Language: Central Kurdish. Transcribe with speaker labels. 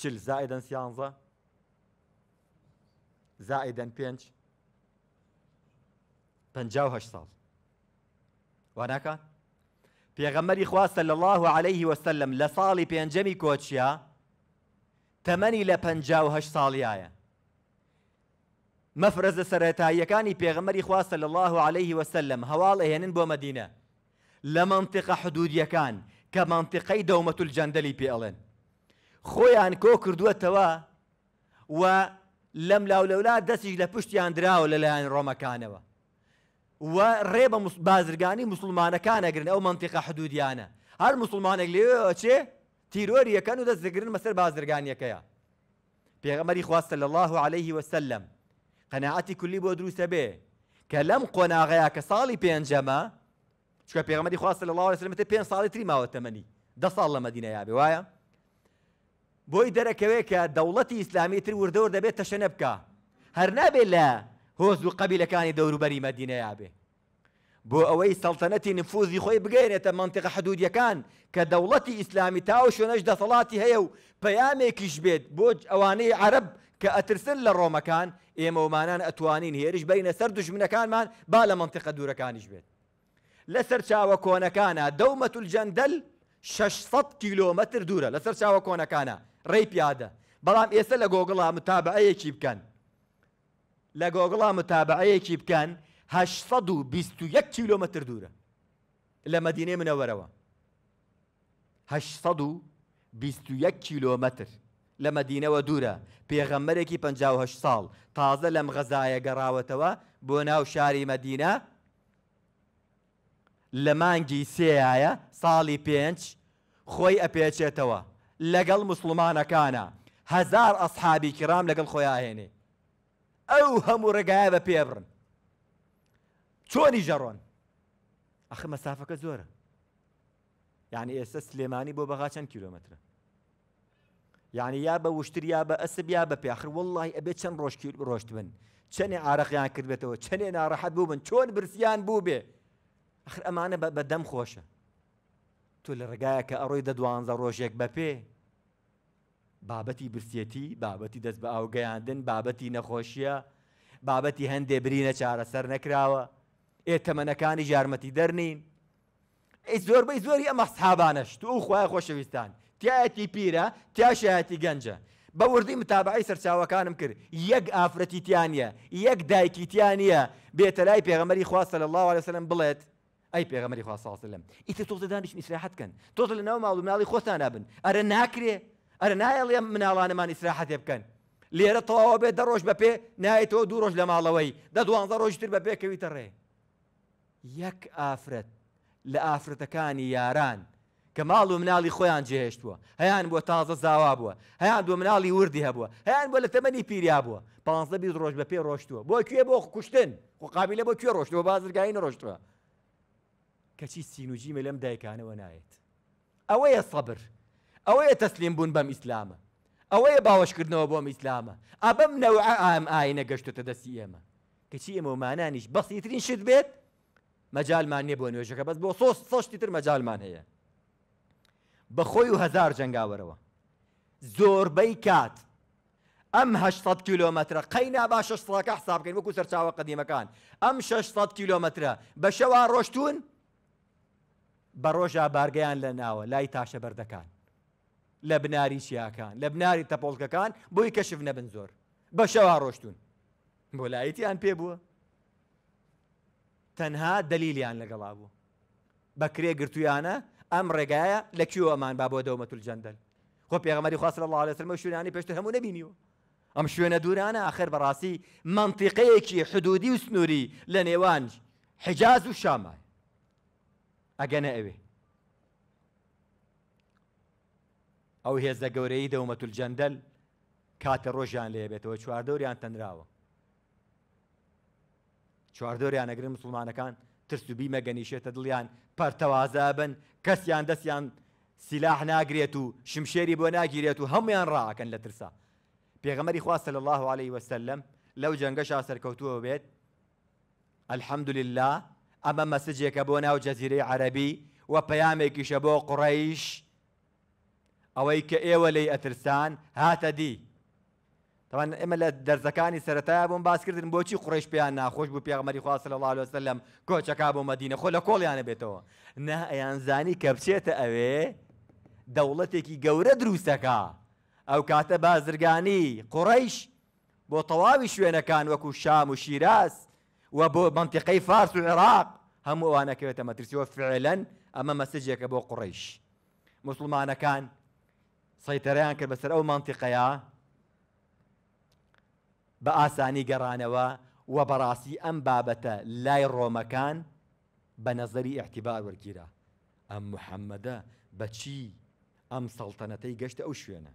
Speaker 1: سيانزا زائدا سیانزە بنجاو پێنج پهه ساڵ في غمر إخوة صلى الله عليه وسلم كوتشيا تمني لبنجاو کۆچیا تەمەنی لە مفرز سرتا يكاني في غمر إخوة صلى الله عليه وسلم هوال ئەهێنن بو مدينة لمنطقة حدود يكان كمنطقة دومة الجندلي جەندەلی خۆیان کۆ کردووەتەوە و لەم لاو لەولا دەستیش لە پشتیان دراوە لەلایەن ڕۆمەکانەوە و ڕێ بە بازرگانی مسلمانەکانەگرن ئەو منتیقە حدودیانە هەر مسلمانێک لێ چێ تیرۆری یەکەن و دەستگرن مەسەر بازرگانیەکەیە پێغەمەری خواستە لە الله عليه وسلم قەنەعەتی کولی بۆ دروستە بێ کە لەم قۆناغەیە کە ساڵی پێنجەمە چکە پێغەمەری خواستە لە الله وسلمتە پێنج ساڵی تری ماوە تەمەنی دە ساڵ لە مەدینە یابێ وایە بۆی دەرەکەوێت کە دەوڵەتی ئیسلامی تر وردەور دەبێت تەشەنە بکە هەر نابێت لە هۆز و قەبیلەکانی دەوروبەری مەدینەیە بێ بۆ ئەوەی سەڵتەنەتی نفوزی خۆی بگەێنێتە منتیقە حدودیەکان کە دەوڵەتی ئیسلامی تا و شوێنەش دەسەڵاتی هەیە و پەیامێکیش بێت بۆ ئەوانەی عرب کە ئەترسن لە ڕۆمەکان ئێمەمانان ئەتوانین هێرش بینە سەر دوژمنەکانمان با لە منتیقە دوورەکانیش بێت لەسەر چاوە کۆنەکانە دەومەتول جەندەل 600 کیلۆمەتر دوورە لەسەر چاوە کۆنەکانە ڕێی پیادە بەڵام ئێستا لە گۆگڵا متابعەیەکی بکەن لە گۆگڵا متابعەیەکی بکەن 1920 کیلومتر دوورە لە مەدینێ منەوەرەوە 1920 کیلومتر لە مەدینەوە دوورە پێغەممەرێکی 5 ساڵ تازە لەم غەزایە گەڕاوەتەوە بۆ ناو شاری مەدینە لە مانگی سێایە ساڵی پێنج خۆی ئەپێچێتەوە لەگەڵ مسلمانەکانە هزار ئەسحابی کرام لەگەڵ خۆیاهێنێ ئەو هەموو ڕێگایە بە پێبرن چۆنی ژەڕۆن ئەخ مەسافەکە زۆرە یعنی ئێستا سلێمانی بۆ بەغا چەند کیلومترە یعنی یا بە وشتریا بە ئەسب یا بە پێخر وڵی ئەبێت چەند ڕۆژکیل ڕۆشت بن چەنێ ئارەقیان کردبێتەوە چەنێ ناڕەحەت بوو بن چۆن برسیان بوو بێ ئەخر ئەمانە بە دەم خۆشە تۆ لە ڕێگایە کە ئەڕۆی دە دوانزە ڕۆژێک بەپێ بابەتی برسێتی بابەتی دەست بە ئاوگەیاندن بابەتی نەخۆشیە بابەتی هەندێ برینە چارەسەر نەکراوە ئێتەمەنەکانی یارمەتی دەرنین ئەی زۆر بەی زۆری ئەمە حابانەش و خخوای خۆشەویستان تایەتی پیرە تیاشایەتی گەنجە بە وردی متابعی سەرچاوەکانم کرد یەک ئافرەتیتیانە یەک دایکیتیانە بێتە لای پێغەمەری خواستە لە الله عليه وسلم بڵێت ئەی پێغەمەری خواساڵسلم ئیتر تۆزە دانیش ئیسراحتکەن تۆزە لە ناو ماڵ ماڵی خۆتان نابن ئەرە ناکرێ ئەرە نایەڵێ مناڵانەمان ئیسراحەتێ بکەن لێرە تەواوە بێ دە ڕۆژ بە پێ نایێتەوە دوو ڕۆژ لە ماڵەوەی دە دوانزە ڕۆژتر بە پێکەویتە ڕێ یەک ئافرەت لە ئافرەتەکانی یاران کە ماڵ و مناڵی خۆیان جێهێشتووە هەیان بۆ تازە زاوا بووە هەیان دو مناڵی وردی هەبووە هەیان بۆ لە تەمەنی پێریا بووە پانزە بیست ڕۆژ بە پێ ڕۆشتووە بۆ کوێ بۆ کوشتن قابلە بۆ کوێ ڕۆشتەوە بازرگایی نەڕۆشتووە كشي کەچی ونايت اوي دایکانەوە اوي تسليم بون بام تەسلیم اوي باوش كرنا ئەوەیە باوەشکردنەوە ابم نوع ام اينه ئام تدسيما كشي مو ئێمە کەچی ئێمەمانانیش بەسیترین شت بێت مەجالمان نیە بۆ نوێژەکە بس بو صوص سەشتی تتر مجال ما هي بخوي هزار جنگاوەرەوە زۆربەی کات ئەم 600 کیلومترە قەینا با شەشڕاکە حسابکەین وەکو قديم مكان ام 600 كيلومتر بە روشتون بە ڕۆژە بارگەیان لە ناوە لای تاشە بەردەکان لە بناری چیاکان لە بناری تەپۆڵکەکان بۆی کەشف نەبن زۆر بە شەوا ڕۆشتون بۆ لایەتیان پێ بووە تەنها دەلیلیان لەگەڵا بوو بە کرێ گرتویانە ئەم ڕێگایە لە کیوەمان با بۆ دەومەتول جەندەل خۆ پێغەمەری خواست لە لەسەرمە شوێنانی پێشتر هەموو نبینیوە ئەم شوێنە دوورانە آخر بەڕاستی منتیقەیەکی حدودی و سنووری لە نێوان حجاز و شامای ئەگەنە ئەوێ ئەو هێزدە گەورەی دەومەتول جەندەل کاتە ڕۆژیان لێ بێتەوە چواردەوریان تەنراوە چواردۆریان ئەگرن مسلمانەکان ترس و بیمە گەنیشێتە دڵیان پەرتەوازە بن کەسیان دەستیان سیلاح ناگرێت و شمشێری بۆ ناگیرێت و هەمویان ڕاکەن لە ترسا پێغەمەری خواستە لە الله عليه وسلم لەو جەنگەشا سەرکەوتووە بێت الحەمدلله ئەمە مەسجێکە بۆ ناو جەزیرەی عەربی و پەیامێکیشە بۆ قڕیش ئەوەی کە ئێوە لی ئەترسان هاتە دی. تاوان ئمە لە دەرزەکانی سەتای بۆم باس کردن بۆچی قڕش پێیان ناخۆش بوو پێغمەری خواست لە الله وسلم کۆچەکە بۆ مەدینە خۆ لە کۆڵیانە بێتەوە نه ئەیانزانی کە بچێتە ئەوێ دەوڵەتێکی گەورە دروستەکە ئەو کاتە بازرگانی قڕیش بۆ تەواوی شوێنەکان وەکو شام و شیراز و بۆ منتیقەی فارس و عێراق هەموو ئەوانەکەوێتە مەترسیەوە فعلەن ئەمە مەسجێکە بۆ قڕیش مسلمانەکان سەیتەرەیان کرد بەسەر ئەو منتیقەیە بە ئاسانی گەڕانەوە وە بەڕاستی ئەم بابەتە لای ڕۆمەکان بە نەزەری احتیبار وەرگیرە ئەم محەممەدە بەچی ئەم سەڵتەنەتەی گەشتە ئەو شوێنە.